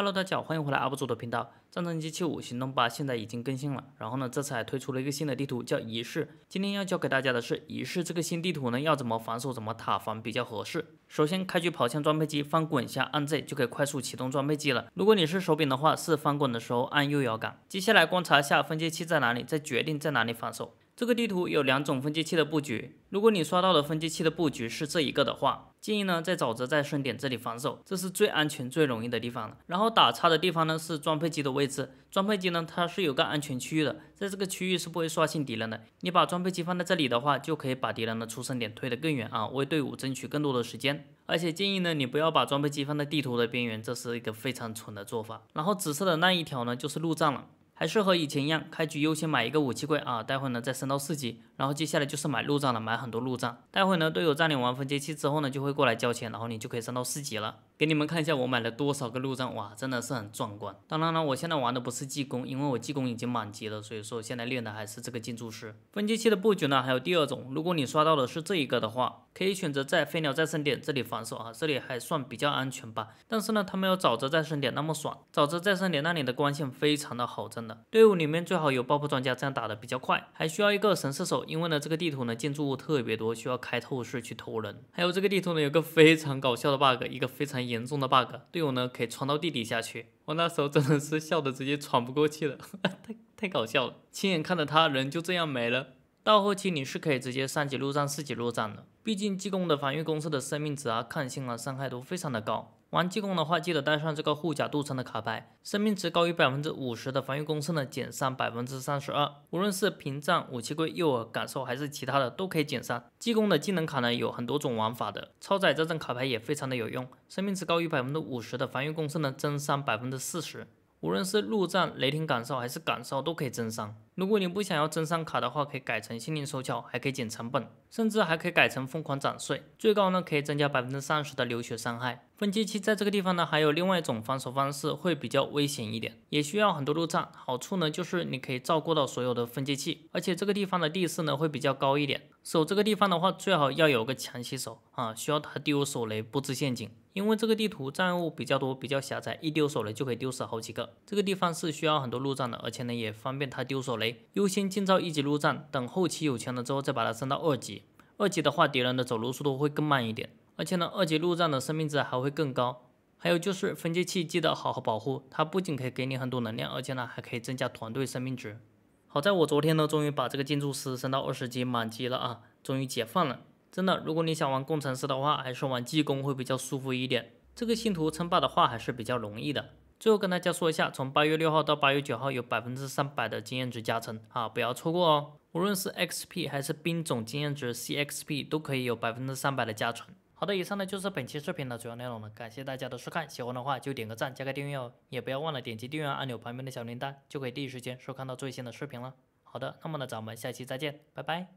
Hello，大家好，欢迎回来 UP 主的频道，《战争机器五：行动八》现在已经更新了。然后呢，这次还推出了一个新的地图叫仪式。今天要教给大家的是仪式这个新地图呢，要怎么防守，怎么塔防比较合适。首先，开局跑向装配机，翻滚一下，按 Z 就可以快速启动装配机了。如果你是手柄的话，是翻滚的时候按右摇杆。接下来观察一下分界器在哪里，再决定在哪里防守。这个地图有两种分机器的布局，如果你刷到的分机器的布局是这一个的话，建议呢在沼泽再生点这里防守，这是最安全最容易的地方了。然后打叉的地方呢是装配机的位置，装配机呢它是有个安全区域的，在这个区域是不会刷新敌人的。你把装配机放在这里的话，就可以把敌人的出生点推得更远啊，为队伍争取更多的时间。而且建议呢你不要把装配机放在地图的边缘，这是一个非常蠢的做法。然后紫色的那一条呢就是路障了。还是和以前一样，开局优先买一个武器柜啊，待会呢再升到四级，然后接下来就是买路障了，买很多路障。待会呢队友占领完分阶器之后呢，就会过来交钱，然后你就可以升到四级了。给你们看一下我买了多少个路障，哇，真的是很壮观。当然了，我现在玩的不是技工，因为我技工已经满级了，所以说我现在练的还是这个建筑师。分机器的布局呢，还有第二种，如果你刷到的是这一个的话，可以选择在飞鸟再生点这里防守啊，这里还算比较安全吧。但是呢，它没有沼泽再生点那么爽，沼泽再生点那里的光线非常的好，真的。队伍里面最好有爆破专家，这样打的比较快，还需要一个神射手，因为呢这个地图呢建筑物特别多，需要开透视去偷人。还有这个地图呢有个非常搞笑的 bug，一个非常。严重的 bug，队友呢可以穿到地底下去。我那时候真的是笑得直接喘不过气了，太太搞笑了。亲眼看着他人就这样没了。到后期你是可以直接三级路战，四级路战的。毕竟济公的防御公式的生命值啊、抗性啊、伤害都非常的高。玩济公的话，记得带上这个护甲镀层的卡牌，生命值高于百分之五十的防御公式呢减伤百分之三十二。无论是屏障、武器柜、诱饵、感受还是其他的，都可以减伤。济公的技能卡呢有很多种玩法的。超载这张卡牌也非常的有用，生命值高于百分之五十的防御公式呢增伤百分之四十。无论是路障、雷霆感受还是感烧都可以增伤。如果你不想要增伤卡的话，可以改成心灵手巧，还可以减成本，甚至还可以改成疯狂斩碎，最高呢可以增加百分之三十的流血伤害。分界器在这个地方呢，还有另外一种防守方式会比较危险一点，也需要很多路障，好处呢就是你可以照顾到所有的分界器，而且这个地方的地势呢会比较高一点。守这个地方的话，最好要有个强袭手啊，需要他丢手雷布置陷阱。因为这个地图障碍物比较多，比较狭窄，一丢手雷就可以丢死好几个。这个地方是需要很多路障的，而且呢也方便他丢手雷。优先建造一级路障，等后期有钱了之后再把它升到二级。二级的话，敌人的走路速度会更慢一点，而且呢二级路障的生命值还会更高。还有就是分界器，记得好好保护，它不仅可以给你很多能量，而且呢还可以增加团队生命值。好在我昨天呢终于把这个建筑师升到二十级满级了啊，终于解放了。真的，如果你想玩工程师的话，还是玩技工会比较舒服一点。这个信徒称霸的话还是比较容易的。最后跟大家说一下，从八月六号到八月九号有百分之三百的经验值加成啊，不要错过哦。无论是 X P 还是兵种经验值 C X P 都可以有百分之三百的加成。好的，以上呢就是本期视频的主要内容了，感谢大家的收看。喜欢的话就点个赞，加个订阅哦，也不要忘了点击订阅按钮旁边的小铃铛，就可以第一时间收看到最新的视频了。好的，那么呢咱们下期再见，拜拜。